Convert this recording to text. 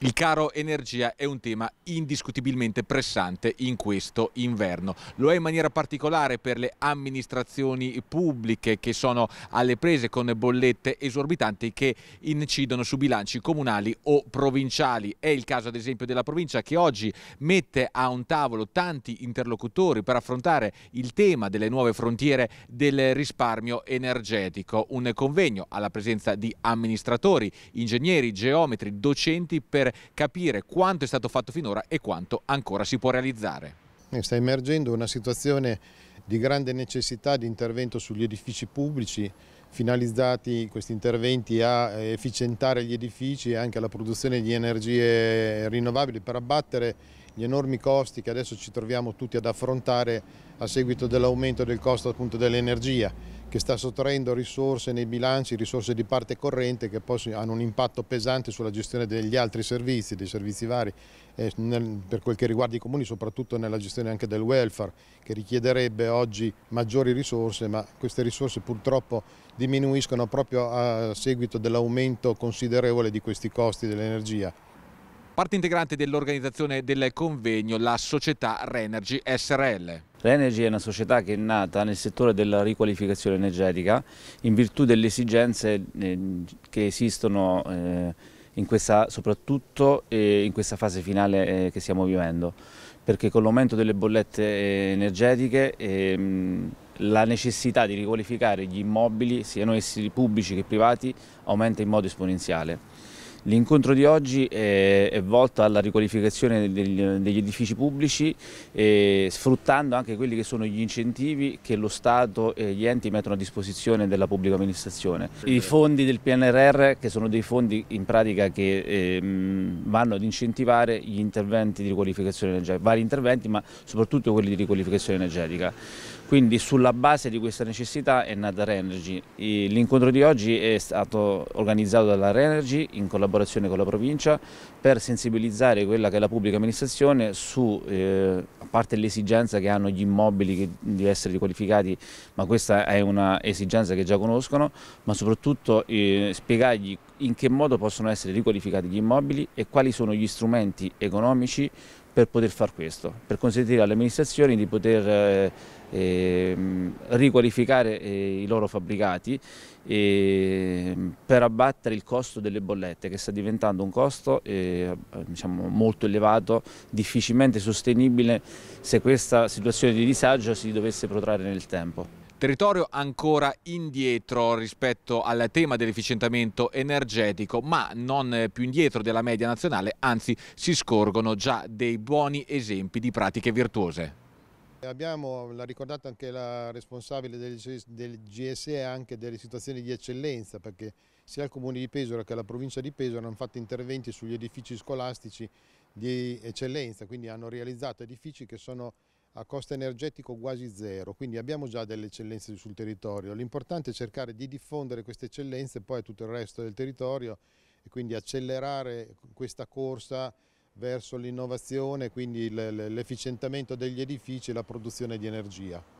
Il caro energia è un tema indiscutibilmente pressante in questo inverno. Lo è in maniera particolare per le amministrazioni pubbliche che sono alle prese con bollette esorbitanti che incidono su bilanci comunali o provinciali. È il caso ad esempio della provincia che oggi mette a un tavolo tanti interlocutori per affrontare il tema delle nuove frontiere del risparmio energetico. Un convegno alla presenza di amministratori, ingegneri, geometri, docenti per per capire quanto è stato fatto finora e quanto ancora si può realizzare. Eh, sta emergendo una situazione di grande necessità di intervento sugli edifici pubblici, finalizzati questi interventi a eh, efficientare gli edifici e anche alla produzione di energie rinnovabili per abbattere gli enormi costi che adesso ci troviamo tutti ad affrontare a seguito dell'aumento del costo dell'energia che sta sottraendo risorse nei bilanci, risorse di parte corrente che poi hanno un impatto pesante sulla gestione degli altri servizi, dei servizi vari, eh, nel, per quel che riguarda i comuni, soprattutto nella gestione anche del welfare, che richiederebbe oggi maggiori risorse, ma queste risorse purtroppo diminuiscono proprio a seguito dell'aumento considerevole di questi costi dell'energia parte integrante dell'organizzazione del convegno la società Renergy SRL. Renergy è una società che è nata nel settore della riqualificazione energetica in virtù delle esigenze eh, che esistono eh, in questa, soprattutto eh, in questa fase finale che stiamo vivendo, perché con l'aumento delle bollette energetiche ehm, la necessità di riqualificare gli immobili, siano essi pubblici che privati, aumenta in modo esponenziale. L'incontro di oggi è, è, volto alla riqualificazione degli, degli edifici pubblici sfruttando anche quelli che sono gli incentivi che lo Stato e gli enti mettono a disposizione della pubblica amministrazione. I fondi del PNRR che sono dei fondi in pratica che eh, vanno ad incentivare gli interventi di riqualificazione energetica, vari interventi ma soprattutto quelli di riqualificazione energetica. Quindi sulla base di questa necessità è nata Renergy. L'incontro di oggi è stato organizzato dalla Renergy in collaborazione collaborazione con la provincia per sensibilizzare quella che è la pubblica amministrazione su, eh, a parte l'esigenza che hanno gli immobili che, di essere riqualificati, ma questa è un'esigenza che già conoscono, ma soprattutto eh, spiegargli in che modo possono essere riqualificati gli immobili e quali sono gli strumenti economici per poter far questo, per consentire alle amministrazioni di poter... Eh, ehm, riqualificare eh, i loro fabbricati ehm, per abbattere il costo delle bollette che sta diventando un costo eh, diciamo, molto elevato, difficilmente sostenibile se questa situazione di disagio si dovesse protrarre nel tempo territorio ancora indietro rispetto al tema dell'efficientamento energetico, ma non più indietro della media nazionale, anzi si scorgono già dei buoni esempi di pratiche virtuose. Abbiamo, l'ha ricordato anche la responsabile del, del GSE, anche delle situazioni di eccellenza, perché sia il Comune di Pesaro che la provincia di Pesaro hanno fatto interventi sugli edifici scolastici di eccellenza, quindi hanno realizzato edifici che sono a costo energetico quasi zero, quindi abbiamo già delle eccellenze sul territorio. L'importante è cercare di diffondere queste eccellenze poi a tutto il resto del territorio e quindi accelerare questa corsa verso l'innovazione, quindi l'efficientamento degli edifici e la produzione di energia.